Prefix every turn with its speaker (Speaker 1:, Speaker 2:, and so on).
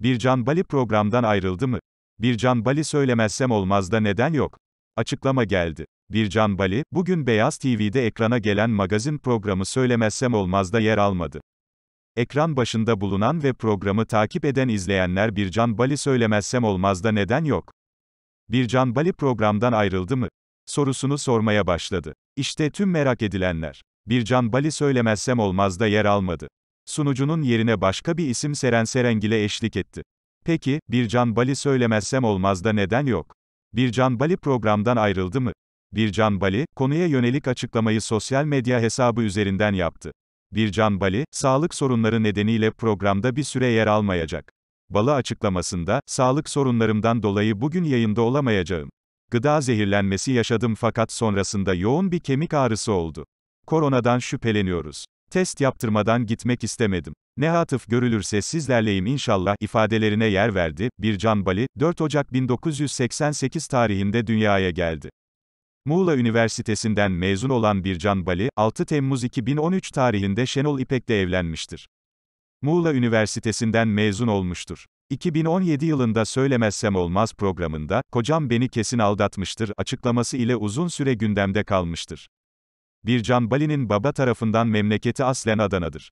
Speaker 1: Bircan Bali programdan ayrıldı mı? Bircan Bali söylemezsem olmaz da neden yok? Açıklama geldi. Bircan Bali, bugün Beyaz TV'de ekrana gelen magazin programı Söylemezsem Olmaz'da yer almadı. Ekran başında bulunan ve programı takip eden izleyenler Bircan Bali Söylemezsem Olmaz'da neden yok? Bircan Bali programdan ayrıldı mı? sorusunu sormaya başladı. İşte tüm merak edilenler. Bircan Bali Söylemezsem Olmaz'da yer almadı sunucunun yerine başka bir isim Seren Serengil'e eşlik etti. Peki, Bircan Bali söylemezsem olmaz da neden yok? Bircan Bali programdan ayrıldı mı? Bircan Bali, konuya yönelik açıklamayı sosyal medya hesabı üzerinden yaptı. Bircan Bali, sağlık sorunları nedeniyle programda bir süre yer almayacak. Balı açıklamasında, sağlık sorunlarımdan dolayı bugün yayında olamayacağım. Gıda zehirlenmesi yaşadım fakat sonrasında yoğun bir kemik ağrısı oldu. Koronadan şüpheleniyoruz. Test yaptırmadan gitmek istemedim. Ne hatıf görülürse sizlerleyim inşallah ifadelerine yer verdi. Bircan Bali, 4 Ocak 1988 tarihinde dünyaya geldi. Muğla Üniversitesi'nden mezun olan Bircan Bali, 6 Temmuz 2013 tarihinde Şenol İpek'le evlenmiştir. Muğla Üniversitesi'nden mezun olmuştur. 2017 yılında Söylemezsem Olmaz programında, kocam beni kesin aldatmıştır açıklaması ile uzun süre gündemde kalmıştır. Bircan Bali'nin baba tarafından memleketi aslen Adana'dır.